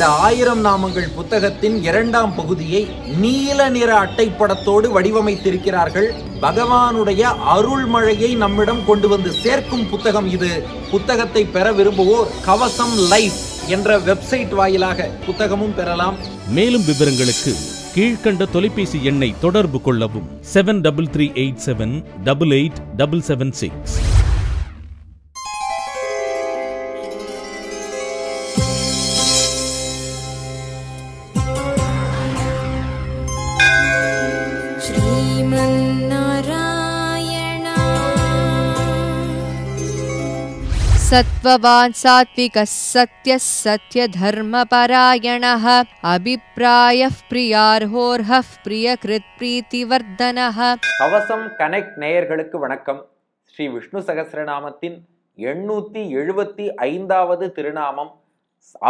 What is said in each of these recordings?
இந்த ஆயிரம் நாமங்கள் புத்தகத்தின் இரண்டாம் பகுதியை நீல நிற அட்டைப்படத்தோடு வடிவமைத்திருக்கிறார்கள் பகவானுடைய அருள்மழையை நம்மிடம் கொண்டு வந்து சேர்க்கும் புத்தகம் இது புத்தகத்தை பெற விரும்புவோர் கவசம் லைஃப் என்ற வெப்சைட் வாயிலாக புத்தகமும் பெறலாம் மேலும் விவரங்களுக்கு கீழ்கண்ட தொலைபேசி எண்ணை தொடர்பு கொள்ளவும் seven double three eight seven double eight double seven six सत्त्ववान् सात्विकः सत्यः பிரிய கிருத் பிரீத்தி प्रियकृत्प्रीतिवर्धनः கவசம் கனெக்ட் நேயர்களுக்கு வணக்கம் ஸ்ரீ விஷ்ணு சகசிரநாமத்தின் எண்ணூத்தி எழுபத்தி ஐந்தாவது திருநாமம்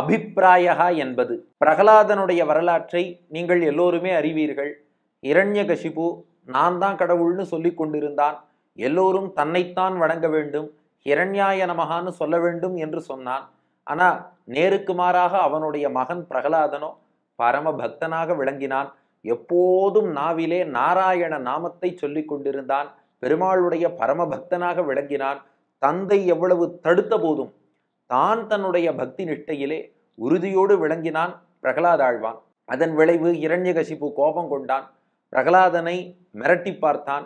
அபிப்பிராயா என்பது பிரகலாதனுடைய வரலாற்றை நீங்கள் எல்லோருமே அறிவீர்கள் இரண்ய நான் தான் கடவுள்னு சொல்லி கொண்டிருந்தான் எல்லோரும் தன்னைத்தான் வணங்க வேண்டும் ஹிரண்யாய நமகான்னு சொல்ல வேண்டும் என்று சொன்னான் ஆனால் நேருக்கு மாறாக அவனுடைய மகன் பிரகலாதனோ பரம பக்தனாக விளங்கினான் எப்போதும் நாவிலே நாராயண நாமத்தை சொல்லி கொண்டிருந்தான் பெருமாளுடைய பரம பக்தனாக விளங்கினான் தந்தை எவ்வளவு தடுத்த போதும் தான் தன்னுடைய பக்தி நிஷ்டையிலே உறுதியோடு விளங்கினான் பிரகலாதாழ்வான் அதன் விளைவு இரண்யகசிப்பு கோபம் கொண்டான் பிரகலாதனை மிரட்டி பார்த்தான்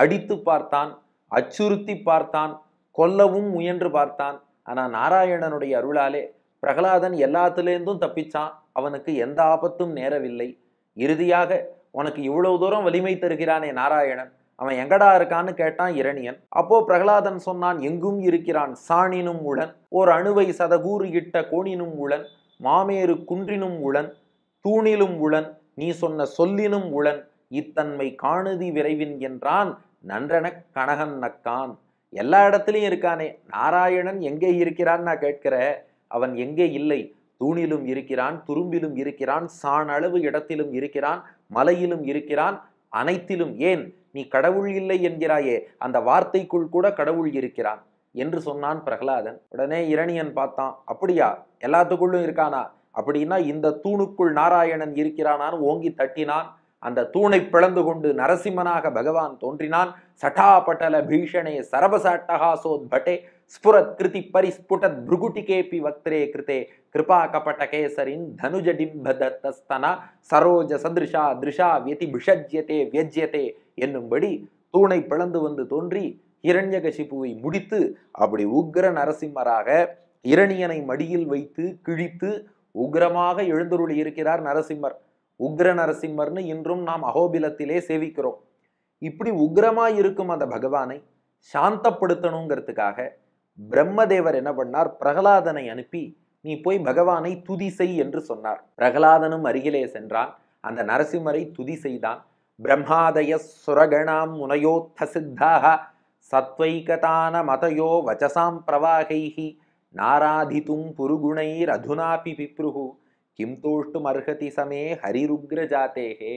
அடித்து பார்த்தான் அச்சுறுத்தி பார்த்தான் கொல்லவும் முயன்று பார்த்தான் ஆனால் நாராயணனுடைய அருளாலே பிரகலாதன் எல்லாத்துலேருந்தும் தப்பிச்சான் அவனுக்கு எந்த ஆபத்தும் நேரவில்லை இறுதியாக உனக்கு இவ்வளவு தூரம் வலிமை தருகிறானே நாராயணன் அவன் எங்கடா இருக்கான்னு கேட்டான் இரணியன் அப்போ பிரகலாதன் சொன்னான் எங்கும் இருக்கிறான் சாணினும் உளன் ஓர் அணுவை சதகூறு இட்ட கோணினும் உளன் மாமேறு குன்றினும் உளன் தூணிலும் உளன் நீ சொன்ன சொல்லினும் உளன் இத்தன்மை காணுதி விரைவின் என்றான் நன்றன கனகன் நக்கான் எல்லா இடத்துலையும் இருக்கானே நாராயணன் எங்கே இருக்கிறான்னு நான் கேட்கிற அவன் எங்கே இல்லை தூணிலும் இருக்கிறான் துரும்பிலும் இருக்கிறான் சானளவு அளவு இடத்திலும் இருக்கிறான் மலையிலும் இருக்கிறான் அனைத்திலும் ஏன் நீ கடவுள் இல்லை என்கிறாயே அந்த வார்த்தைக்குள் கூட கடவுள் இருக்கிறான் என்று சொன்னான் பிரகலாதன் உடனே இரணியன் பார்த்தான் அப்படியா எல்லாத்துக்குள்ளும் இருக்கானா அப்படின்னா இந்த தூணுக்குள் நாராயணன் இருக்கிறானான்னு ஓங்கி தட்டினான் அந்த தூணை பிளந்து கொண்டு நரசிம்மனாக பகவான் தோன்றினான் சட்டாபட்டல பீஷணே பட்டே ஸ்புரத் கிருதி பரிஸ்புடத் பிருகுட்டிகேபி வக்திரே கிருதே கிருபா கபட்ட கேசரின் தனுஜ சரோஜ சதிருஷா திருஷா வியதி பிஷஜ்யதே வியஜ்யதே என்னும்படி தூணை பிளந்து வந்து தோன்றி இரண்யகசிப்புவை முடித்து அப்படி உக்ர நரசிம்மராக இரணியனை மடியில் வைத்து கிழித்து உக்ரமாக எழுந்தருளி இருக்கிறார் நரசிம்மர் உக்ர நரசிம்மர்னு இன்றும் நாம் அகோபிலத்திலே சேவிக்கிறோம் இப்படி உக்ரமாக இருக்கும் அந்த பகவானை சாந்தப்படுத்தணுங்கிறதுக்காக பிரம்மதேவர் என்ன பண்ணார் பிரகலாதனை அனுப்பி நீ போய் பகவானை துதி செய் என்று சொன்னார் பிரகலாதனும் அருகிலே சென்றான் அந்த நரசிம்மரை துதி செய்தான் பிரம்மாதய சுரகணாம் முனையோத்த சித்தாக சத்வைகதான மதயோ வச்சசாம் பிரவாகைகி நாராதிதும் புருகுணைர் அதுனாபி பிப்ருகு கிம் தூஷ்டும் அர்ஹதி சமே ஹரிருக்ர ஜாத்தேகே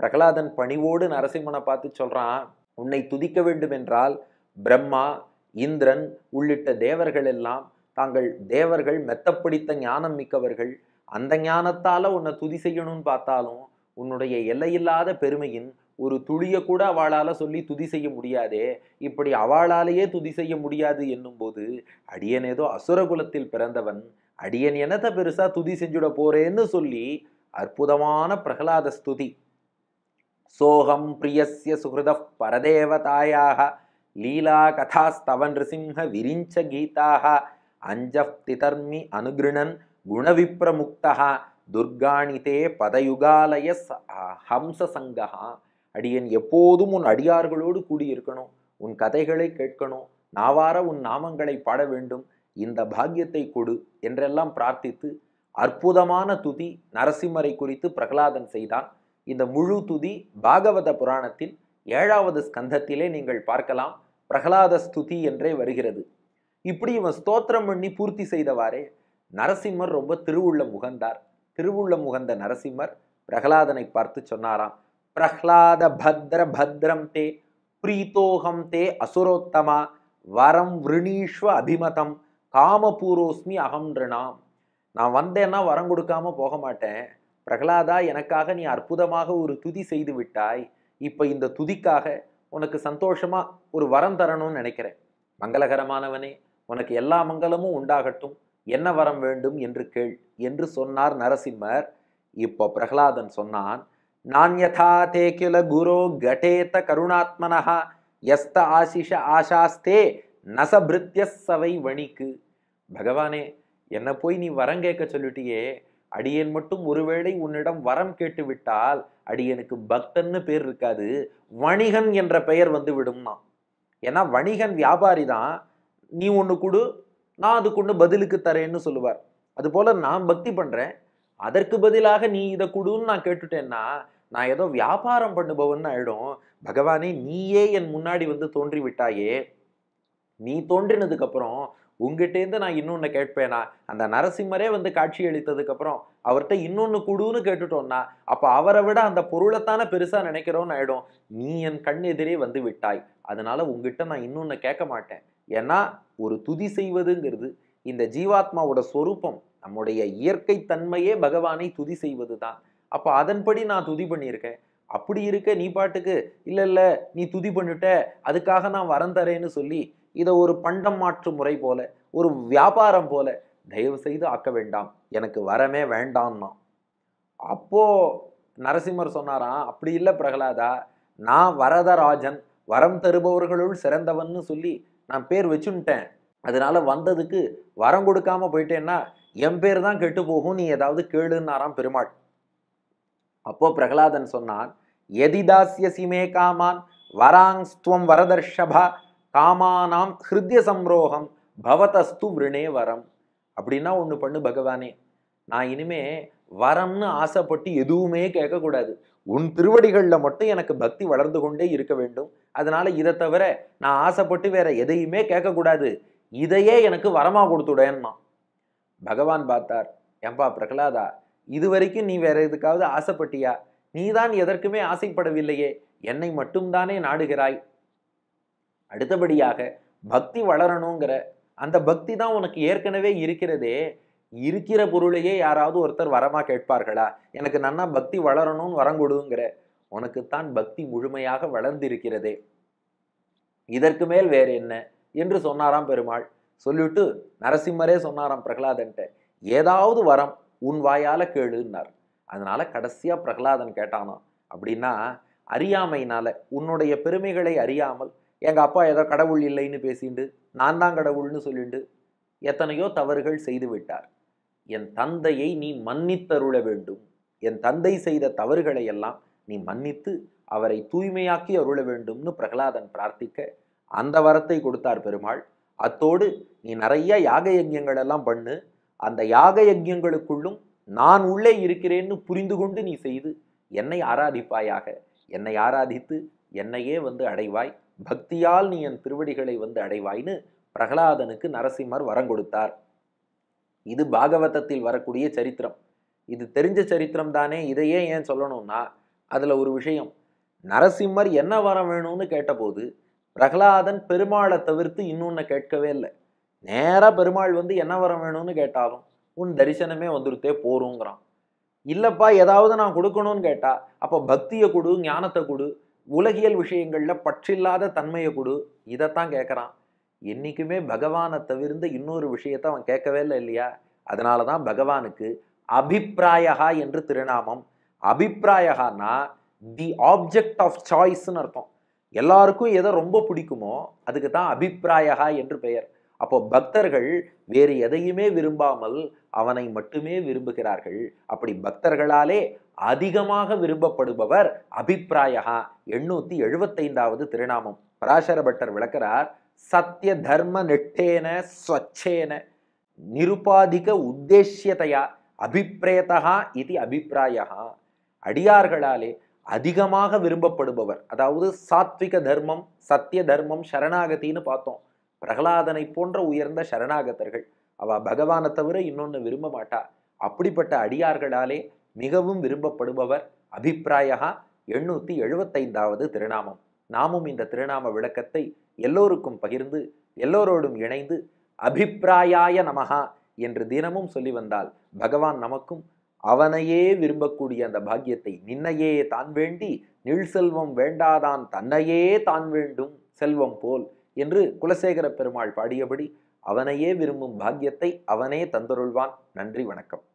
பிரகலாதன் பணிவோடு நரசிம்மனை பார்த்து சொல்கிறான் உன்னை துதிக்க வேண்டும் என்றால் பிரம்மா இந்திரன் உள்ளிட்ட தேவர்கள் எல்லாம் தாங்கள் தேவர்கள் மெத்தப்பிடித்த ஞானம் மிக்கவர்கள் அந்த ஞானத்தால் உன்னை துதி செய்யணும்னு பார்த்தாலும் உன்னுடைய எல்லையில்லாத பெருமையின் ஒரு துளியை கூட அவளால் சொல்லி துதி செய்ய முடியாதே இப்படி அவளாலேயே துதி செய்ய முடியாது என்னும்போது அடியன் ஏதோ அசுரகுலத்தில் பிறந்தவன் அடியன் என்னத்தை பெருசா துதி செஞ்சுட போறேன்னு சொல்லி அற்புதமான பிரகலாத ஸ்துதி சோகம் பிரியஸ்ய சுகிருத பரதேவதாயாக லீலா ஸ்தவன் ரிசிம்ஹ விரிஞ்ச கீதாக அஞ்சப்தி திதர்மி அனுகிருணன் குணவிப்ரமுக்தா துர்காணிதே பதயுகாலய ஹம்ச சங்கஹா அடியன் எப்போதும் உன் அடியார்களோடு கூடியிருக்கணும் உன் கதைகளை கேட்கணும் நாவார உன் நாமங்களை பாட வேண்டும் இந்த பாக்கியத்தை கொடு என்றெல்லாம் பிரார்த்தித்து அற்புதமான துதி நரசிம்மரை குறித்து பிரகலாதன் செய்தான் இந்த முழு துதி பாகவத புராணத்தில் ஏழாவது ஸ்கந்தத்திலே நீங்கள் பார்க்கலாம் பிரகலாத ஸ்துதி என்றே வருகிறது இப்படி இவன் ஸ்தோத்திரம் பண்ணி பூர்த்தி செய்தவாறே நரசிம்மர் ரொம்ப திருவுள்ள முகந்தார் திருவுள்ள முகந்த நரசிம்மர் பிரகலாதனை பார்த்து சொன்னாராம் பிரஹ்லாத பத்ர பத்ரம் தே பிரீத்தோகம் தே அசுரோத்தமா வரம் விரணீஸ்வ அபிமதம் காமபூரோஸ்மி அகம் ரிணாம் நான் வந்தேன்னா வரம் கொடுக்காம போக மாட்டேன் பிரகலாதா எனக்காக நீ அற்புதமாக ஒரு துதி செய்து விட்டாய் இப்போ இந்த துதிக்காக உனக்கு சந்தோஷமா ஒரு வரம் தரணும்னு நினைக்கிறேன் மங்களகரமானவனே உனக்கு எல்லா மங்களமும் உண்டாகட்டும் என்ன வரம் வேண்டும் என்று கேள் என்று சொன்னார் நரசிம்மர் இப்போ பிரகலாதன் சொன்னான் நானியதா தே கில குரோ கடேத கருணாத்மனஹா எஸ்த ஆசிஷ ஆசாஸ்தே நசபிருத்திய சவை வணிக்கு பகவானே என்னை போய் நீ வரம் கேட்க சொல்லிட்டியே அடியேன் மட்டும் ஒருவேளை உன்னிடம் வரம் கேட்டு விட்டால் அடியனுக்கு பக்தன்னு பேர் இருக்காது வணிகன் என்ற பெயர் வந்து விடும்னா ஏன்னா வணிகன் வியாபாரி தான் நீ ஒன்று கொடு நான் அதுக்கு ஒன்று பதிலுக்கு தரேன்னு சொல்லுவார் அதுபோல் நான் பக்தி பண்ணுறேன் அதற்கு பதிலாக நீ இதை கொடுன்னு நான் கேட்டுட்டேன்னா நான் ஏதோ வியாபாரம் பண்ணுபவன் ஆயிடும் பகவானே நீயே என் முன்னாடி வந்து தோன்றி விட்டாயே நீ தோன்றினதுக்கு அப்புறம் உங்ககிட்டேருந்து நான் இன்னொன்று கேட்பேனா அந்த நரசிம்மரே வந்து காட்சி அளித்ததுக்கப்புறம் அவர்கிட்ட இன்னொன்று குடுன்னு கேட்டுட்டோம்னா அப்போ அவரை விட அந்த பொருளைத்தானே பெருசாக நினைக்கிறோன்னு ஆயிடும் நீ என் கண் எதிரே வந்து விட்டாய் அதனால உங்ககிட்ட நான் இன்னொன்று கேட்க மாட்டேன் ஏன்னா ஒரு துதி செய்வதுங்கிறது இந்த ஜீவாத்மாவோட ஸ்வரூபம் நம்முடைய இயற்கை தன்மையே பகவானை துதி செய்வது தான் அப்போ அதன்படி நான் துதி பண்ணியிருக்கேன் அப்படி இருக்க நீ பாட்டுக்கு இல்லை இல்லை நீ துதி பண்ணிட்ட அதுக்காக நான் வரம் தரேன்னு சொல்லி இதை ஒரு பண்டம் மாற்று முறை போல ஒரு வியாபாரம் போல தயவு செய்து ஆக்க வேண்டாம் எனக்கு வரமே வேண்டாம்னா அப்போ நரசிம்மர் சொன்னாராம் அப்படி இல்லை பிரகலாதா நான் வரதராஜன் வரம் தருபவர்களுள் சிறந்தவன்னு சொல்லி நான் பேர் வச்சுன்ட்டேன் அதனால வந்ததுக்கு வரம் கொடுக்காம போயிட்டேன்னா என் பேர் தான் கெட்டு போகும் நீ ஏதாவது கேளுன்னாராம் பெருமாள் அப்போ பிரகலாதன் சொன்னான் எதிதாசிய சிமே காமான் வராங்ஸ்துவம் வரதர்ஷபா காமானாம் ஹிருத்ய சம்ரோகம் பவதஸ்து விருணே வரம் அப்படின்னா ஒன்று பண்ணு பகவானே நான் இனிமே வரம்னு ஆசைப்பட்டு எதுவுமே கேட்கக்கூடாது உன் திருவடிகளில் மட்டும் எனக்கு பக்தி வளர்ந்து கொண்டே இருக்க வேண்டும் அதனால இதை தவிர நான் ஆசைப்பட்டு வேற எதையுமே கேட்கக்கூடாது இதையே எனக்கு வரமாக கொடுத்துடேன்னா பகவான் பார்த்தார் எம்பா பிரகலாதா இது வரைக்கும் நீ வேற எதுக்காவது ஆசைப்பட்டியா நீதான் எதற்குமே ஆசைப்படவில்லையே என்னை மட்டும்தானே நாடுகிறாய் அடுத்தபடியாக பக்தி வளரணுங்கிற அந்த பக்தி தான் உனக்கு ஏற்கனவே இருக்கிறதே இருக்கிற பொருளையே யாராவது ஒருத்தர் வரமா கேட்பார்களா எனக்கு நன்னா பக்தி வளரணும்னு வரம் கொடுங்கிற உனக்குத்தான் பக்தி முழுமையாக வளர்ந்திருக்கிறதே இதற்கு மேல் வேற என்ன என்று சொன்னாராம் பெருமாள் சொல்லிவிட்டு நரசிம்மரே சொன்னாராம் பிரகலாதன்ட்ட ஏதாவது வரம் உன் வாயால் கேளுன்னார் அதனால் கடைசியாக பிரகலாதன் கேட்டானோ அப்படின்னா அறியாமையினால் உன்னுடைய பெருமைகளை அறியாமல் எங்கள் அப்பா ஏதோ கடவுள் இல்லைன்னு பேசிண்டு நான் தான் கடவுள்னு சொல்லிண்டு எத்தனையோ தவறுகள் செய்து விட்டார் என் தந்தையை நீ மன்னித்தருள வேண்டும் என் தந்தை செய்த தவறுகளை எல்லாம் நீ மன்னித்து அவரை தூய்மையாக்கி அருள வேண்டும்னு பிரகலாதன் பிரார்த்திக்க அந்த வரத்தை கொடுத்தார் பெருமாள் அத்தோடு நீ நிறைய யாக யஜ்யங்கள் எல்லாம் பண்ணு அந்த யாக யஜ்யங்களுக்குள்ளும் நான் உள்ளே இருக்கிறேன்னு புரிந்து கொண்டு நீ செய்து என்னை ஆராதிப்பாயாக என்னை ஆராதித்து என்னையே வந்து அடைவாய் பக்தியால் நீ என் திருவடிகளை வந்து அடைவாய்னு பிரகலாதனுக்கு நரசிம்மர் வரம் கொடுத்தார் இது பாகவதத்தில் வரக்கூடிய சரித்திரம் இது தெரிஞ்ச சரித்திரம் தானே இதையே ஏன் சொல்லணும்னா அதில் ஒரு விஷயம் நரசிம்மர் என்ன வரம் வேணும்னு கேட்டபோது பிரகலாதன் பெருமாளை தவிர்த்து இன்னொன்னு கேட்கவே இல்லை நேராக பெருமாள் வந்து என்ன வரம் வேணும்னு கேட்டாலும் உன் தரிசனமே வந்துருத்தே போருங்கிறான் இல்லைப்பா ஏதாவது நான் கொடுக்கணும்னு கேட்டா அப்போ பக்தியை கொடு ஞானத்தை கொடு உலகியல் விஷயங்களில் பற்றில்லாத தன்மையை கொடு இதைத்தான் கேட்குறான் என்றைக்குமே பகவானை தவிர்த்து இன்னொரு விஷயத்த அவன் கேட்கவே இல்லை இல்லையா அதனால தான் பகவானுக்கு அபிப்பிராயகா என்று திருநாமம் அபிப்பிராயகான்னா தி ஆப்ஜெக்ட் ஆஃப் சாய்ஸ்ன்னு அர்த்தம் எல்லாருக்கும் எதை ரொம்ப பிடிக்குமோ அதுக்கு தான் அபிப்பிராயகா என்று பெயர் அப்போ பக்தர்கள் வேறு எதையுமே விரும்பாமல் அவனை மட்டுமே விரும்புகிறார்கள் அப்படி பக்தர்களாலே அதிகமாக விரும்பப்படுபவர் அபிப்பிராயகா எண்ணூத்தி எழுபத்தைந்தாவது திருநாமம் பராசர பட்டர் விளக்கிறார் சத்திய தர்ம நெட்டேன ஸ்வச்சேன நிருபாதிக உத்தேசியதையா அபிப்பிரேதா இது அபிப்பிராயகா அடியார்களாலே அதிகமாக விரும்பப்படுபவர் அதாவது சாத்விக தர்மம் சத்திய தர்மம் சரணாகத்தின்னு பார்த்தோம் பிரகலாதனை போன்ற உயர்ந்த சரணாகத்தர்கள் அவ பகவானை தவிர இன்னொன்று விரும்ப மாட்டா அப்படிப்பட்ட அடியார்களாலே மிகவும் விரும்பப்படுபவர் அபிப்பிராயா எண்ணூற்றி எழுபத்தைந்தாவது திருநாமம் நாமும் இந்த திருநாம விளக்கத்தை எல்லோருக்கும் பகிர்ந்து எல்லோரோடும் இணைந்து அபிப்பிராயாய நமகா என்று தினமும் சொல்லி வந்தால் பகவான் நமக்கும் அவனையே விரும்பக்கூடிய அந்த பாக்கியத்தை நின்னையே தான் வேண்டி நில் செல்வம் வேண்டாதான் தன்னையே தான் வேண்டும் செல்வம் போல் என்று குலசேகர பெருமாள் பாடியபடி அவனையே விரும்பும் பாக்கியத்தை அவனே தந்தருள்வான் நன்றி வணக்கம்